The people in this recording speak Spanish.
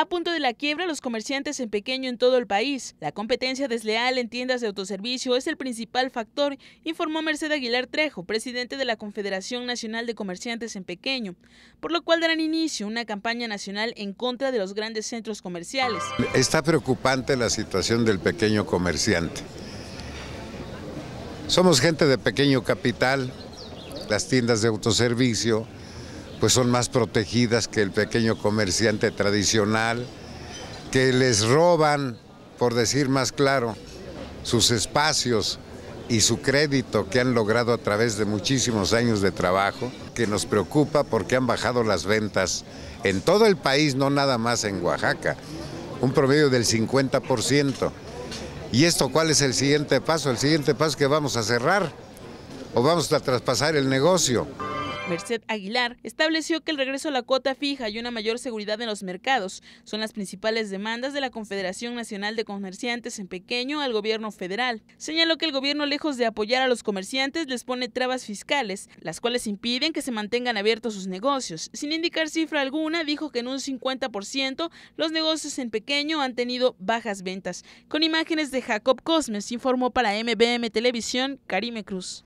A punto de la quiebra, los comerciantes en pequeño en todo el país. La competencia desleal en tiendas de autoservicio es el principal factor, informó Merced Aguilar Trejo, presidente de la Confederación Nacional de Comerciantes en Pequeño, por lo cual darán inicio una campaña nacional en contra de los grandes centros comerciales. Está preocupante la situación del pequeño comerciante. Somos gente de pequeño capital, las tiendas de autoservicio, pues son más protegidas que el pequeño comerciante tradicional, que les roban, por decir más claro, sus espacios y su crédito que han logrado a través de muchísimos años de trabajo, que nos preocupa porque han bajado las ventas en todo el país, no nada más en Oaxaca, un promedio del 50%. ¿Y esto cuál es el siguiente paso? El siguiente paso es que vamos a cerrar o vamos a traspasar el negocio. Merced Aguilar, estableció que el regreso a la cuota fija y una mayor seguridad en los mercados son las principales demandas de la Confederación Nacional de Comerciantes en Pequeño al gobierno federal. Señaló que el gobierno, lejos de apoyar a los comerciantes, les pone trabas fiscales, las cuales impiden que se mantengan abiertos sus negocios. Sin indicar cifra alguna, dijo que en un 50% los negocios en Pequeño han tenido bajas ventas. Con imágenes de Jacob Cosmes, informó para MBM Televisión Karime Cruz.